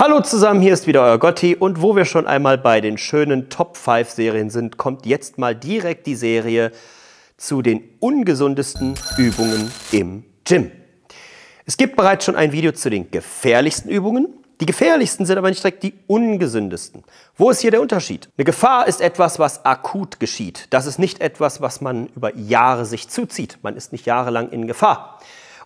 Hallo zusammen, hier ist wieder euer Gotti und wo wir schon einmal bei den schönen Top 5 Serien sind, kommt jetzt mal direkt die Serie zu den ungesundesten Übungen im Gym. Es gibt bereits schon ein Video zu den gefährlichsten Übungen. Die gefährlichsten sind aber nicht direkt die ungesündesten. Wo ist hier der Unterschied? Eine Gefahr ist etwas, was akut geschieht. Das ist nicht etwas, was man über Jahre sich zuzieht. Man ist nicht jahrelang in Gefahr.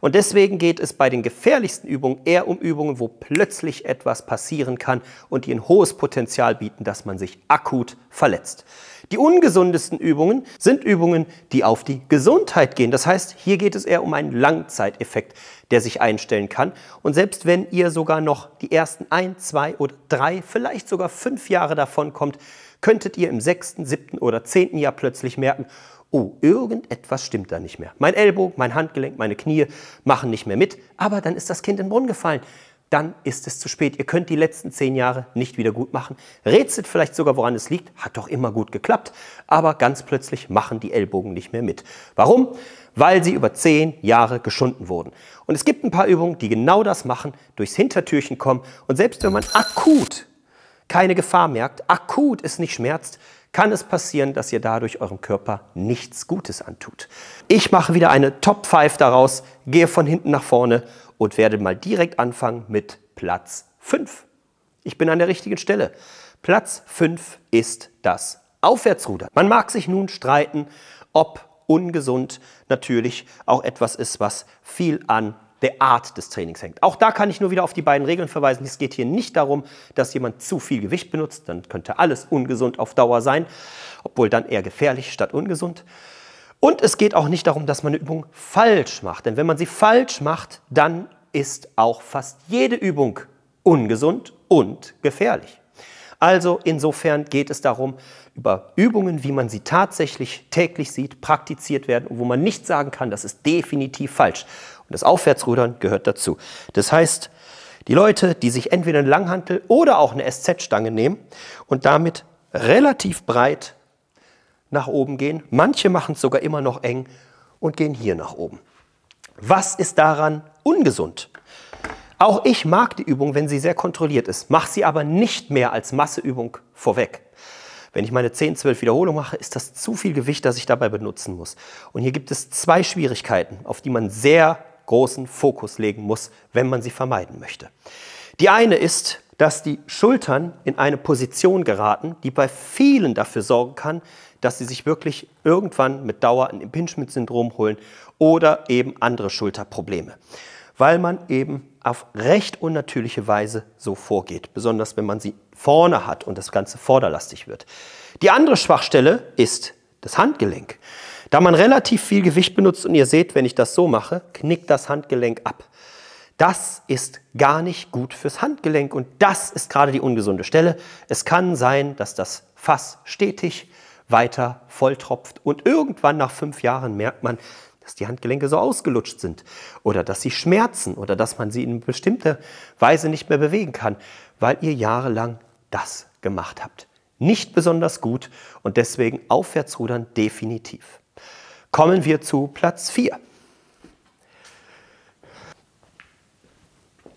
Und deswegen geht es bei den gefährlichsten Übungen eher um Übungen, wo plötzlich etwas passieren kann und die ein hohes Potenzial bieten, dass man sich akut verletzt. Die ungesundesten Übungen sind Übungen, die auf die Gesundheit gehen. Das heißt, hier geht es eher um einen Langzeiteffekt, der sich einstellen kann. Und selbst wenn ihr sogar noch die ersten ein, zwei oder drei, vielleicht sogar fünf Jahre davon kommt, könntet ihr im sechsten, siebten oder zehnten Jahr plötzlich merken, oh, irgendetwas stimmt da nicht mehr. Mein Ellbogen, mein Handgelenk, meine Knie machen nicht mehr mit, aber dann ist das Kind in den Brunnen gefallen. Dann ist es zu spät. Ihr könnt die letzten zehn Jahre nicht wieder gut machen. Rätselt vielleicht sogar, woran es liegt. Hat doch immer gut geklappt. Aber ganz plötzlich machen die Ellbogen nicht mehr mit. Warum? Weil sie über zehn Jahre geschunden wurden. Und es gibt ein paar Übungen, die genau das machen, durchs Hintertürchen kommen. Und selbst wenn man akut keine Gefahr merkt, akut es nicht schmerzt, kann es passieren, dass ihr dadurch eurem Körper nichts Gutes antut. Ich mache wieder eine Top 5 daraus, gehe von hinten nach vorne und werde mal direkt anfangen mit Platz 5. Ich bin an der richtigen Stelle. Platz 5 ist das Aufwärtsrudern. Man mag sich nun streiten, ob ungesund natürlich auch etwas ist, was viel an der Art des Trainings hängt. Auch da kann ich nur wieder auf die beiden Regeln verweisen. Es geht hier nicht darum, dass jemand zu viel Gewicht benutzt, dann könnte alles ungesund auf Dauer sein, obwohl dann eher gefährlich statt ungesund. Und es geht auch nicht darum, dass man eine Übung falsch macht, denn wenn man sie falsch macht, dann ist auch fast jede Übung ungesund und gefährlich. Also insofern geht es darum, über Übungen, wie man sie tatsächlich täglich sieht, praktiziert werden und wo man nicht sagen kann, das ist definitiv falsch. Und das Aufwärtsrudern gehört dazu. Das heißt, die Leute, die sich entweder einen Langhantel oder auch eine SZ-Stange nehmen und damit relativ breit nach oben gehen, manche machen es sogar immer noch eng und gehen hier nach oben. Was ist daran ungesund? Auch ich mag die Übung, wenn sie sehr kontrolliert ist, mache sie aber nicht mehr als Masseübung vorweg. Wenn ich meine 10, 12 Wiederholungen mache, ist das zu viel Gewicht, das ich dabei benutzen muss. Und hier gibt es zwei Schwierigkeiten, auf die man sehr großen Fokus legen muss, wenn man sie vermeiden möchte. Die eine ist, dass die Schultern in eine Position geraten, die bei vielen dafür sorgen kann, dass sie sich wirklich irgendwann mit Dauer ein Impingement-Syndrom holen oder eben andere Schulterprobleme, weil man eben auf recht unnatürliche Weise so vorgeht, besonders wenn man sie vorne hat und das Ganze vorderlastig wird. Die andere Schwachstelle ist das Handgelenk. Da man relativ viel Gewicht benutzt und ihr seht, wenn ich das so mache, knickt das Handgelenk ab. Das ist gar nicht gut fürs Handgelenk und das ist gerade die ungesunde Stelle. Es kann sein, dass das Fass stetig weiter volltropft und irgendwann nach fünf Jahren merkt man, dass die Handgelenke so ausgelutscht sind oder dass sie schmerzen oder dass man sie in bestimmter Weise nicht mehr bewegen kann, weil ihr jahrelang das gemacht habt. Nicht besonders gut und deswegen aufwärtsrudern definitiv. Kommen wir zu Platz 4.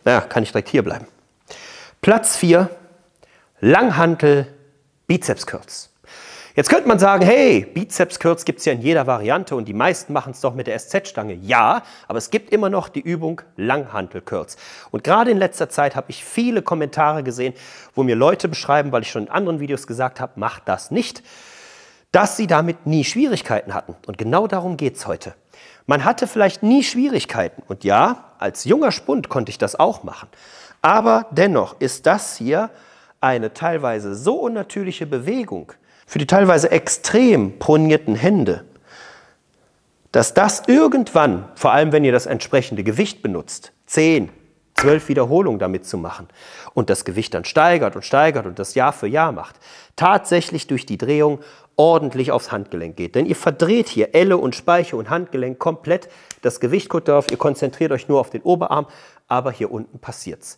Naja, kann ich direkt hier bleiben. Platz 4, Langhantel Bizepskürz. Jetzt könnte man sagen, hey, Bizepskürz gibt es ja in jeder Variante und die meisten machen es doch mit der SZ-Stange. Ja, aber es gibt immer noch die Übung Langhantelkürz. Und gerade in letzter Zeit habe ich viele Kommentare gesehen, wo mir Leute beschreiben, weil ich schon in anderen Videos gesagt habe, mach das nicht dass sie damit nie Schwierigkeiten hatten. Und genau darum geht es heute. Man hatte vielleicht nie Schwierigkeiten. Und ja, als junger Spund konnte ich das auch machen. Aber dennoch ist das hier eine teilweise so unnatürliche Bewegung für die teilweise extrem pronierten Hände, dass das irgendwann, vor allem wenn ihr das entsprechende Gewicht benutzt, 10, zwölf Wiederholungen damit zu machen und das Gewicht dann steigert und steigert und das Jahr für Jahr macht, tatsächlich durch die Drehung ordentlich aufs Handgelenk geht. Denn ihr verdreht hier Elle und Speiche und Handgelenk komplett. Das Gewicht kommt darauf, ihr konzentriert euch nur auf den Oberarm, aber hier unten passiert's.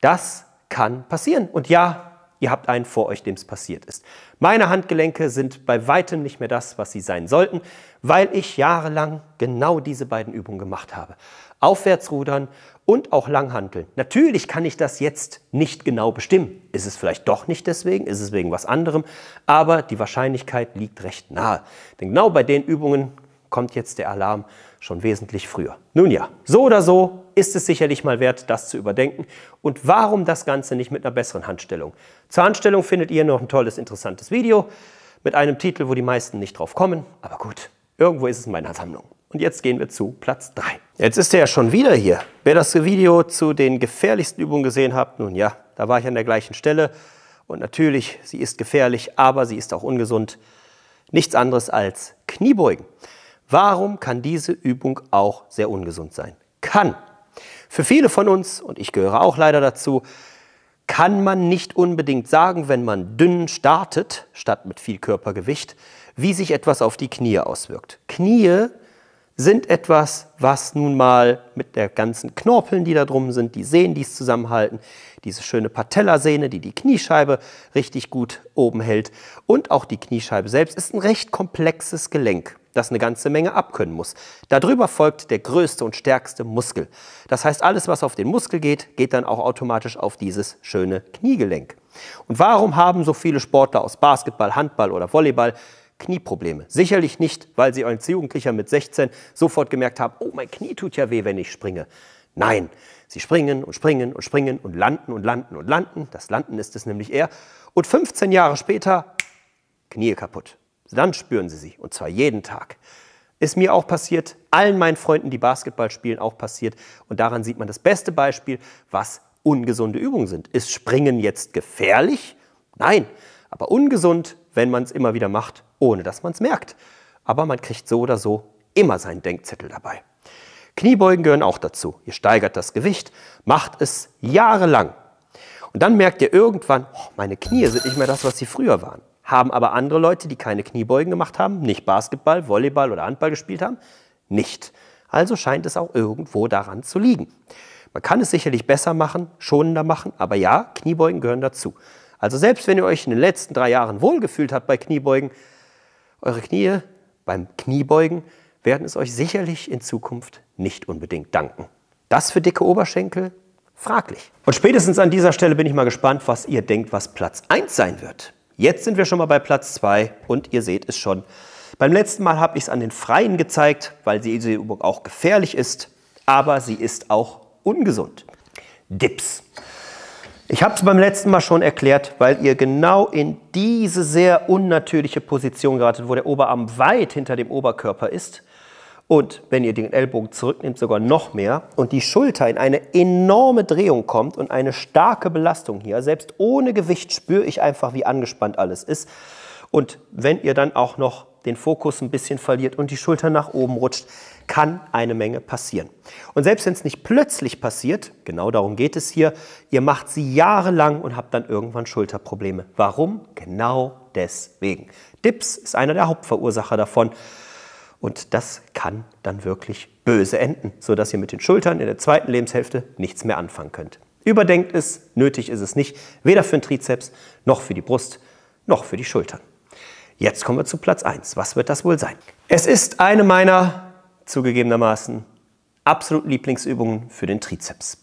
Das kann passieren. Und ja, ihr habt einen vor euch, dem es passiert ist. Meine Handgelenke sind bei weitem nicht mehr das, was sie sein sollten, weil ich jahrelang genau diese beiden Übungen gemacht habe. Aufwärtsrudern und auch Langhanteln. Natürlich kann ich das jetzt nicht genau bestimmen. Ist es vielleicht doch nicht deswegen, ist es wegen was anderem, aber die Wahrscheinlichkeit liegt recht nahe. Denn genau bei den Übungen kommt jetzt der Alarm schon wesentlich früher. Nun ja, so oder so ist es sicherlich mal wert, das zu überdenken. Und warum das Ganze nicht mit einer besseren Handstellung? Zur Handstellung findet ihr noch ein tolles, interessantes Video mit einem Titel, wo die meisten nicht drauf kommen. Aber gut, irgendwo ist es in meiner Sammlung. Und jetzt gehen wir zu Platz 3. Jetzt ist er ja schon wieder hier. Wer das Video zu den gefährlichsten Übungen gesehen hat, nun ja, da war ich an der gleichen Stelle. Und natürlich, sie ist gefährlich, aber sie ist auch ungesund. Nichts anderes als Kniebeugen. Warum kann diese Übung auch sehr ungesund sein? Kann. Für viele von uns, und ich gehöre auch leider dazu, kann man nicht unbedingt sagen, wenn man dünn startet, statt mit viel Körpergewicht, wie sich etwas auf die Knie auswirkt. Knie sind etwas, was nun mal mit der ganzen Knorpeln, die da drum sind, die Sehnen, die es zusammenhalten, diese schöne Patellasehne, die die Kniescheibe richtig gut oben hält und auch die Kniescheibe selbst ist ein recht komplexes Gelenk, das eine ganze Menge abkönnen muss. Darüber folgt der größte und stärkste Muskel. Das heißt, alles, was auf den Muskel geht, geht dann auch automatisch auf dieses schöne Kniegelenk. Und warum haben so viele Sportler aus Basketball, Handball oder Volleyball Knieprobleme. Sicherlich nicht, weil sie als Jugendlicher mit 16 sofort gemerkt haben, oh, mein Knie tut ja weh, wenn ich springe. Nein, sie springen und springen und springen und landen und landen und landen. Das Landen ist es nämlich eher. Und 15 Jahre später, Knie kaputt. Dann spüren sie sie, und zwar jeden Tag. Ist mir auch passiert, allen meinen Freunden, die Basketball spielen, auch passiert. Und daran sieht man das beste Beispiel, was ungesunde Übungen sind. Ist Springen jetzt gefährlich? Nein, aber ungesund wenn man es immer wieder macht, ohne dass man es merkt. Aber man kriegt so oder so immer seinen Denkzettel dabei. Kniebeugen gehören auch dazu. Ihr steigert das Gewicht, macht es jahrelang. Und dann merkt ihr irgendwann, oh, meine Knie sind nicht mehr das, was sie früher waren. Haben aber andere Leute, die keine Kniebeugen gemacht haben, nicht Basketball, Volleyball oder Handball gespielt haben, nicht. Also scheint es auch irgendwo daran zu liegen. Man kann es sicherlich besser machen, schonender machen, aber ja, Kniebeugen gehören dazu. Also selbst wenn ihr euch in den letzten drei Jahren wohlgefühlt habt bei Kniebeugen, eure Knie beim Kniebeugen werden es euch sicherlich in Zukunft nicht unbedingt danken. Das für dicke Oberschenkel? Fraglich. Und spätestens an dieser Stelle bin ich mal gespannt, was ihr denkt, was Platz 1 sein wird. Jetzt sind wir schon mal bei Platz 2 und ihr seht es schon. Beim letzten Mal habe ich es an den Freien gezeigt, weil diese Übung auch gefährlich ist, aber sie ist auch ungesund. Dips. Ich habe es beim letzten Mal schon erklärt, weil ihr genau in diese sehr unnatürliche Position geratet, wo der Oberarm weit hinter dem Oberkörper ist und wenn ihr den Ellbogen zurücknimmt, sogar noch mehr und die Schulter in eine enorme Drehung kommt und eine starke Belastung hier, selbst ohne Gewicht spüre ich einfach, wie angespannt alles ist. Und wenn ihr dann auch noch den Fokus ein bisschen verliert und die Schulter nach oben rutscht, kann eine Menge passieren. Und selbst wenn es nicht plötzlich passiert, genau darum geht es hier, ihr macht sie jahrelang und habt dann irgendwann Schulterprobleme. Warum? Genau deswegen. Dips ist einer der Hauptverursacher davon. Und das kann dann wirklich böse enden, sodass ihr mit den Schultern in der zweiten Lebenshälfte nichts mehr anfangen könnt. Überdenkt es, nötig ist es nicht, weder für den Trizeps noch für die Brust noch für die Schultern. Jetzt kommen wir zu Platz 1. Was wird das wohl sein? Es ist eine meiner zugegebenermaßen absoluten Lieblingsübungen für den Trizeps.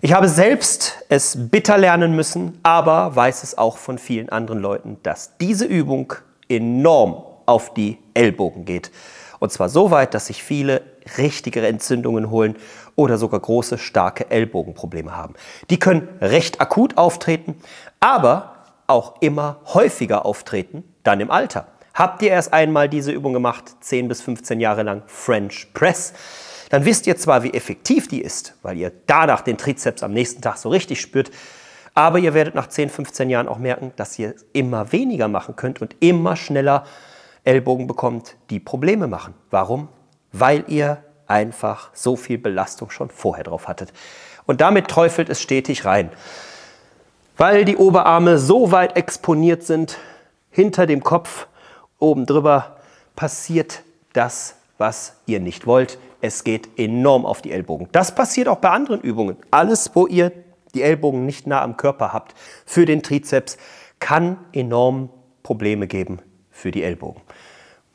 Ich habe selbst es bitter lernen müssen, aber weiß es auch von vielen anderen Leuten, dass diese Übung enorm auf die Ellbogen geht. Und zwar so weit, dass sich viele richtige Entzündungen holen oder sogar große, starke Ellbogenprobleme haben. Die können recht akut auftreten, aber auch immer häufiger auftreten dann im Alter. Habt ihr erst einmal diese Übung gemacht, 10 bis 15 Jahre lang French Press, dann wisst ihr zwar, wie effektiv die ist, weil ihr danach den Trizeps am nächsten Tag so richtig spürt, aber ihr werdet nach 10, 15 Jahren auch merken, dass ihr immer weniger machen könnt und immer schneller Ellbogen bekommt, die Probleme machen. Warum? Weil ihr einfach so viel Belastung schon vorher drauf hattet. Und damit träufelt es stetig rein. Weil die Oberarme so weit exponiert sind, hinter dem Kopf, oben drüber, passiert das, was ihr nicht wollt. Es geht enorm auf die Ellbogen. Das passiert auch bei anderen Übungen. Alles, wo ihr die Ellbogen nicht nah am Körper habt, für den Trizeps, kann enorm Probleme geben für die Ellbogen.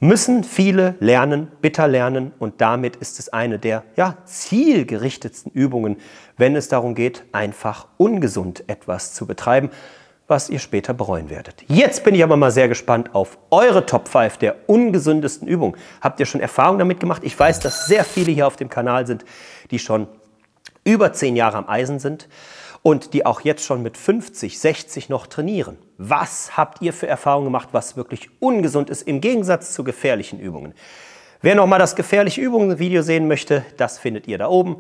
Müssen viele lernen, bitter lernen und damit ist es eine der ja, zielgerichtetsten Übungen, wenn es darum geht, einfach ungesund etwas zu betreiben was ihr später bereuen werdet. Jetzt bin ich aber mal sehr gespannt auf eure Top 5 der ungesündesten Übungen. Habt ihr schon Erfahrung damit gemacht? Ich weiß, dass sehr viele hier auf dem Kanal sind, die schon über 10 Jahre am Eisen sind und die auch jetzt schon mit 50, 60 noch trainieren. Was habt ihr für Erfahrungen gemacht, was wirklich ungesund ist im Gegensatz zu gefährlichen Übungen? Wer nochmal das gefährliche Übungen-Video sehen möchte, das findet ihr da oben.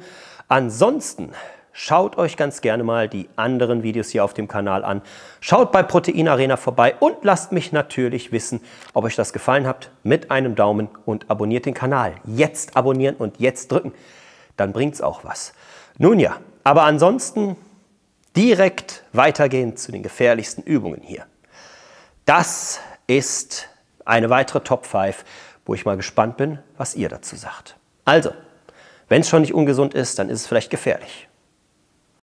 Ansonsten Schaut euch ganz gerne mal die anderen Videos hier auf dem Kanal an. Schaut bei Protein Arena vorbei und lasst mich natürlich wissen, ob euch das gefallen hat mit einem Daumen und abonniert den Kanal. Jetzt abonnieren und jetzt drücken. Dann bringt es auch was. Nun ja, aber ansonsten direkt weitergehen zu den gefährlichsten Übungen hier. Das ist eine weitere Top 5, wo ich mal gespannt bin, was ihr dazu sagt. Also, wenn es schon nicht ungesund ist, dann ist es vielleicht gefährlich.